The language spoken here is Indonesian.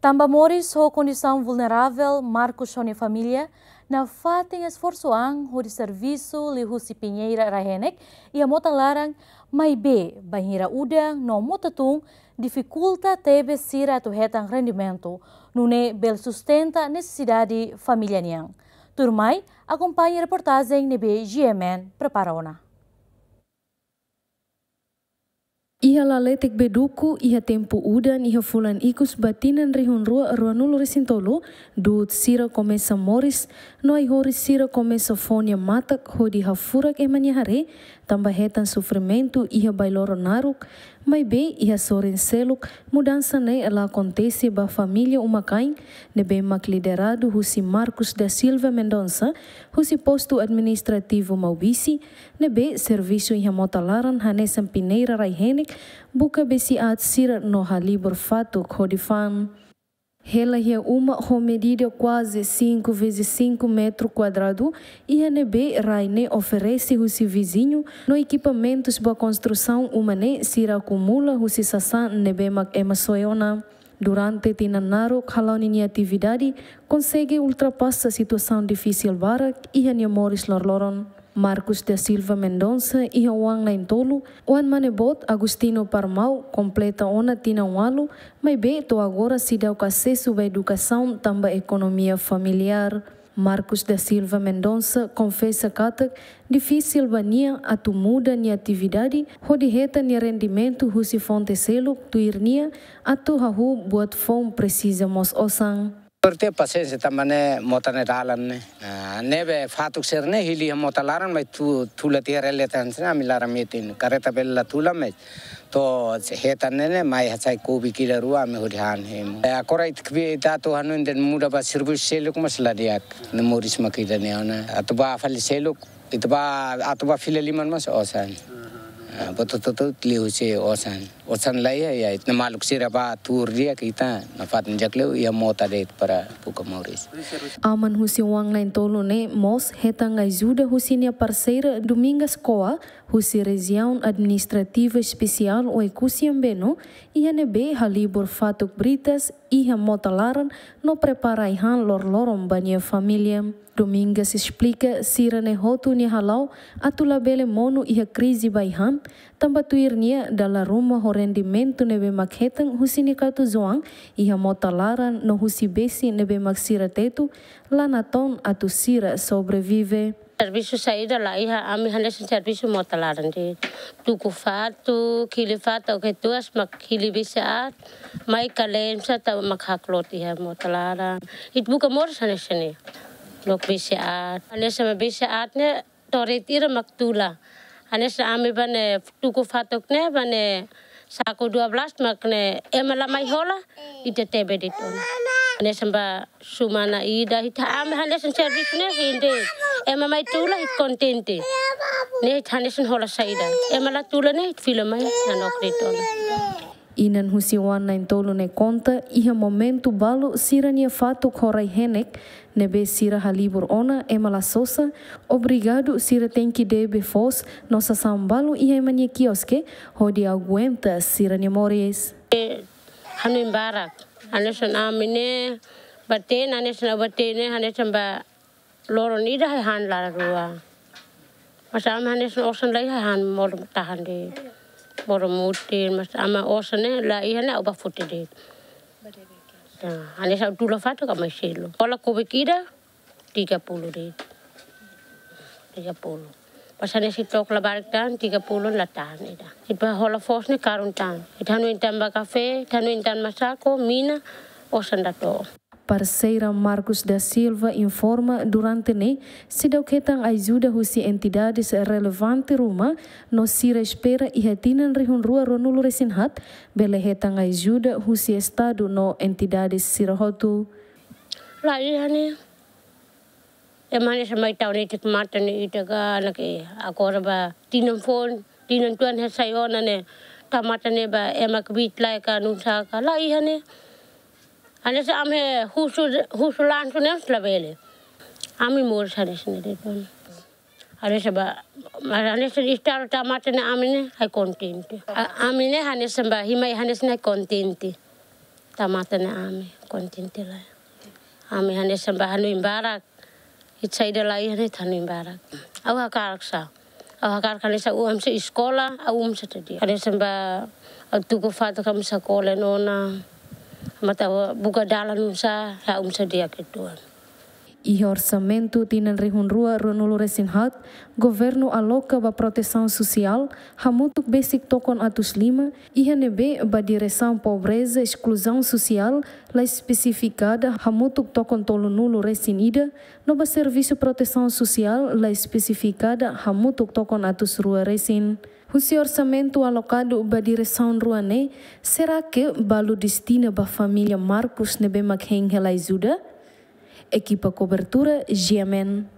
Tambamores ho condição vulnerável Marcos Shone Família na fatem esforço ang de serviço li husi Pinheira Rahenek ia mota larang mai be banhira udang no motatung dificulta tebe sira tu hetang rendimento nune bel sustenta necessidade familia niang. Turmai acompanhe a reportagem nebe GMN preparona. Iha laletek beduku, iha tempu udan, iha fulan ikus batinan rihun rua rua risintolo, dut sira komesa moris, noi hori sira começa fonia matak hodi hafurak emaniare, tamba hetan sofrimento ia bailoro naruk, mai be ia sorin seluk, mudança nei ela kontesi ba familia uma kain, ne be mak husi Markus da Silva Mendonça, husi postu administrativo maubisi, ne bem serviço ia motalaran hanesan Pineira Raihenik, buka besi at sira noha libur fatuk kodi fan. é uma medida quase 5 vezes 5 metros quadrados e a NB Raine oferece o seu vizinho no equipamentos para construção humana se acumula o seu sassá nebe emasoiona. Durante Tinanaro, Kalonini atividade consegue ultrapassar a situação difícil barak e a Niomoris Lorloron. Marcos da Silva Mendonça e Juan Lentolo, Juan Manebot, Agostino Parmal, completa ona tina um alo, mas bem, to agora se dá o acesso à educação, também economia familiar. Marcos da Silva Mendonça confessa que difícil bania a tu muda ni atividade, rodireta ni rendimento rusi fonte selo, tu irnia, a tu hahu buat fom precisa mos osang. Turte pase se tamane mota ne dalan ne nebe fatuk ser ne hili ham mota laran mai tu tula te rele tan se ami laram yetin kare ta bella tula me to he tan ne mai hasai ko bi kila ruwa me hudhan he akora itkbi ta to hanu den muda ba sirbu seluk masla diak ne moris makida ne ona atba afal seluk itba atba filali man mas osan bototot li huse osan Osan laya ya itu nama luksir apa tur dia kita nafat njak leu ya mau tadi itu para buka moris. Aman husi uang lain tolu ne mos hetang ngai zuda husi nia parsera Dominguez Koa husi rezion administratif spesial oi kusi ambeno iya ne be halibur fatuk britas iya mau laran no preparai han lor lorom banyak familia. Dominguez explica sira ne hotu ni halau atula bele monu iha krisi bayhan tambah tuirnya dalam rumah hore rendimento nebe mak hetang husi ni katu zoang iha motalaran no husi besi nebe mak sira tetu lana ton atu sira sobrevive. Serviço saída lá iha ami hande sin serviço motalaran de tuku fatu kili fatu ke tuas mak kili bisa mai kalem sa ta mak haklot iha motalaran it buka mor sane sene lok bisa at ane sama bisa atne toret maktula ane ami bane tuku fatok ne bane saku belas makne emalamai eh, hola eh. ite tebe dit eh, ne samba sumana ida hita am hande sen service ne hinde emamai tula hit contente ne hande sen hola saida emala tula ne hit filamai nanok dit on Inan husiwan na intolo ne konta iha momento balo sira nia fatuk horai henek nebe sira halibur ona e malasosa obrigado sira tenki debe fos nosa sambalu iha mania kioske hodi aguenta sira nia mores. E, hanu imbarak, hanu shan amine baten hanu shan abatene hanu shan ba loron ida hai han lara rua. Masam hanu shan lai hai han mor tahan deh poromutin mas ama osane la ihana upa futiri. Ane sa dulu fatu kama lo pola kobe kira tiga puluh ri, tiga puluh. Pas si tok lebarik tan tiga puluh latan ida. E Iba hola fos ni karun tan. Itanu e intan bakafe, itanu intan masako, mina, osan dato. Parceira Marcos da Silva informa durante ne se ketan ajuda husi entidades relevante ruma no sira espera e retinan rihun rua ronulo resinhat bele hetan ajuda husi estado no entidades sirahotu. Laihani Emane semai tau ne tik mata ne itaga nake ba tinan phone tinan tuan he ne tamata ne ba emak bit lai ka nungsa ka Ane se amhe husulan sune slabele. Ami mor sare sine de ton. Ane sa ba ane di istar ta matene amine hai Ami ne hane se ba himai hane sine kontinti. Ta matene ami kontinte la. Ami hane se ba hanu imbarak. Itsai de lai hane tanu imbarak. Au hakarak sa. Au hakarak hane sa uam sa iskola au um sa tadi. Hane sa ba tuku fatu kam sa kole nona mata buka dalan umsa ha umsa dia keduan. tinen orçamento rua rihunrua resin hat, governo aloca ba proteção social, hamutuk basic tokon atus lima, INB ba direção pobreza exclusão social, la especificada hamutuk tokon tolo resin ida, no ba serviço proteção social, la especificada hamutuk tokon atus rua resin. Husi orçamento alocado para direção ruane, será que balu destina para a família Marcos nebe makheng helaizuda? Equipa cobertura Giamen.